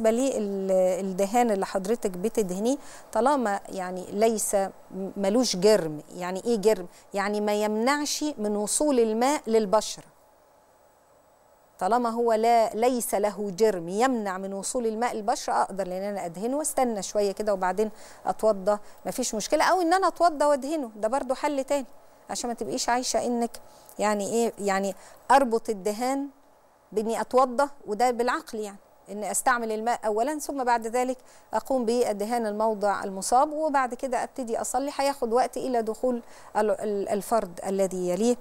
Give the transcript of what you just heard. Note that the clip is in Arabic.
بالنسبه للدهان اللي حضرتك بتدهنيه طالما يعني ليس ملوش جرم يعني ايه جرم يعني ما يمنعش من وصول الماء للبشره طالما هو لا ليس له جرم يمنع من وصول الماء للبشره اقدر ان انا ادهنه واستنى شويه كده وبعدين اتوضى مفيش مشكله او ان انا اتوضى وادهنه ده برضو حل تاني عشان ما تبقيش عايشه انك يعني ايه يعني اربط الدهان باني اتوضى وده بالعقل يعني ان استعمل الماء اولا ثم بعد ذلك اقوم بالدهان الموضع المصاب وبعد كده ابتدي اصلي هياخد وقت الى دخول الفرد الذي يليه